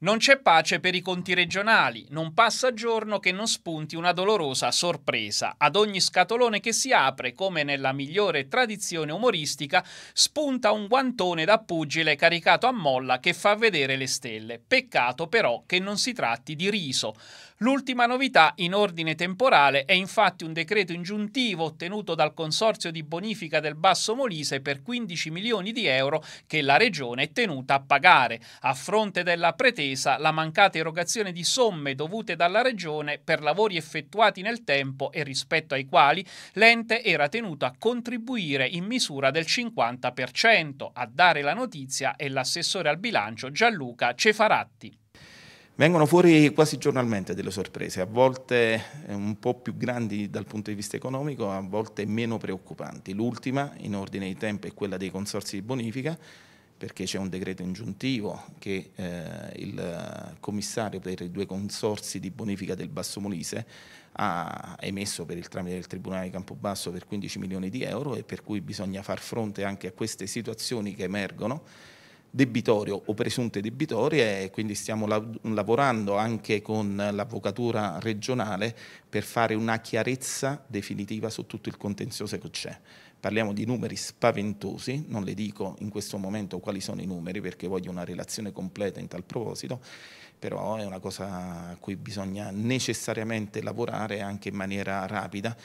Non c'è pace per i conti regionali, non passa giorno che non spunti una dolorosa sorpresa. Ad ogni scatolone che si apre, come nella migliore tradizione umoristica, spunta un guantone da pugile caricato a molla che fa vedere le stelle. Peccato però che non si tratti di riso. L'ultima novità in ordine temporale è infatti un decreto ingiuntivo ottenuto dal Consorzio di bonifica del Basso Molise per 15 milioni di euro che la regione è tenuta a pagare, a fronte della pretesa attesa la mancata erogazione di somme dovute dalla Regione per lavori effettuati nel tempo e rispetto ai quali l'ente era tenuto a contribuire in misura del 50%. A dare la notizia è l'assessore al bilancio Gianluca Cefaratti. Vengono fuori quasi giornalmente delle sorprese, a volte eh, un po' più grandi dal punto di vista economico, a volte meno preoccupanti. L'ultima, in ordine di tempo, è quella dei consorsi di bonifica, perché c'è un decreto ingiuntivo che eh, il eh, commissario per i due consorsi di bonifica del Basso Molise ha emesso per il tramite del Tribunale di Campobasso per 15 milioni di euro e per cui bisogna far fronte anche a queste situazioni che emergono debitorio o presunte debitorie e quindi stiamo lavorando anche con l'avvocatura regionale per fare una chiarezza definitiva su tutto il contenzioso che c'è. Parliamo di numeri spaventosi, non le dico in questo momento quali sono i numeri perché voglio una relazione completa in tal proposito, però è una cosa a cui bisogna necessariamente lavorare anche in maniera rapida.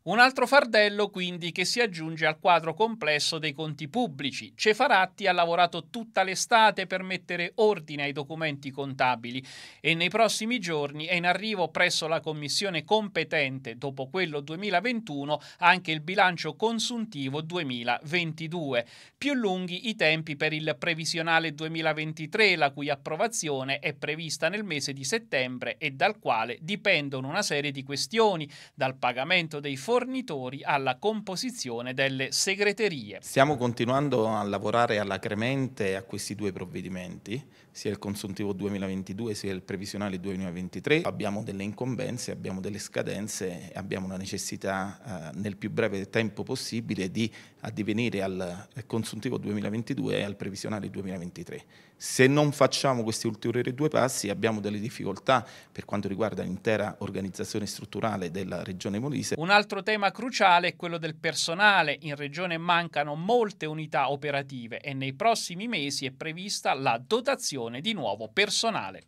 Un altro fardello quindi che si aggiunge al quadro complesso dei conti pubblici. Cefaratti ha lavorato tutta l'estate per mettere ordine ai documenti contabili e nei prossimi giorni è in arrivo presso la commissione competente, dopo quello 2021, anche il bilancio consuntivo 2022. Più lunghi i tempi per il previsionale 2023, la cui approvazione è prevista nel mese di settembre e dal quale dipendono una serie di questioni, dal pagamento dei fondi fornitori alla composizione delle segreterie. Stiamo continuando a lavorare alacremente a questi due provvedimenti, sia il consuntivo 2022 sia il previsionale 2023. Abbiamo delle incombenze, abbiamo delle scadenze e abbiamo la necessità eh, nel più breve tempo possibile di addivenire al consuntivo 2022 e al previsionale 2023. Se non facciamo questi ulteriori due passi abbiamo delle difficoltà per quanto riguarda l'intera organizzazione strutturale della Regione Molise. Un altro altro tema cruciale è quello del personale. In regione mancano molte unità operative e nei prossimi mesi è prevista la dotazione di nuovo personale.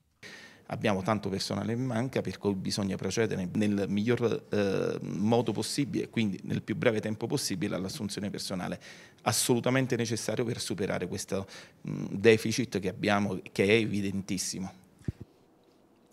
Abbiamo tanto personale in manca, per cui bisogna procedere nel miglior eh, modo possibile, quindi nel più breve tempo possibile, all'assunzione personale. Assolutamente necessario per superare questo mh, deficit che abbiamo, che è evidentissimo.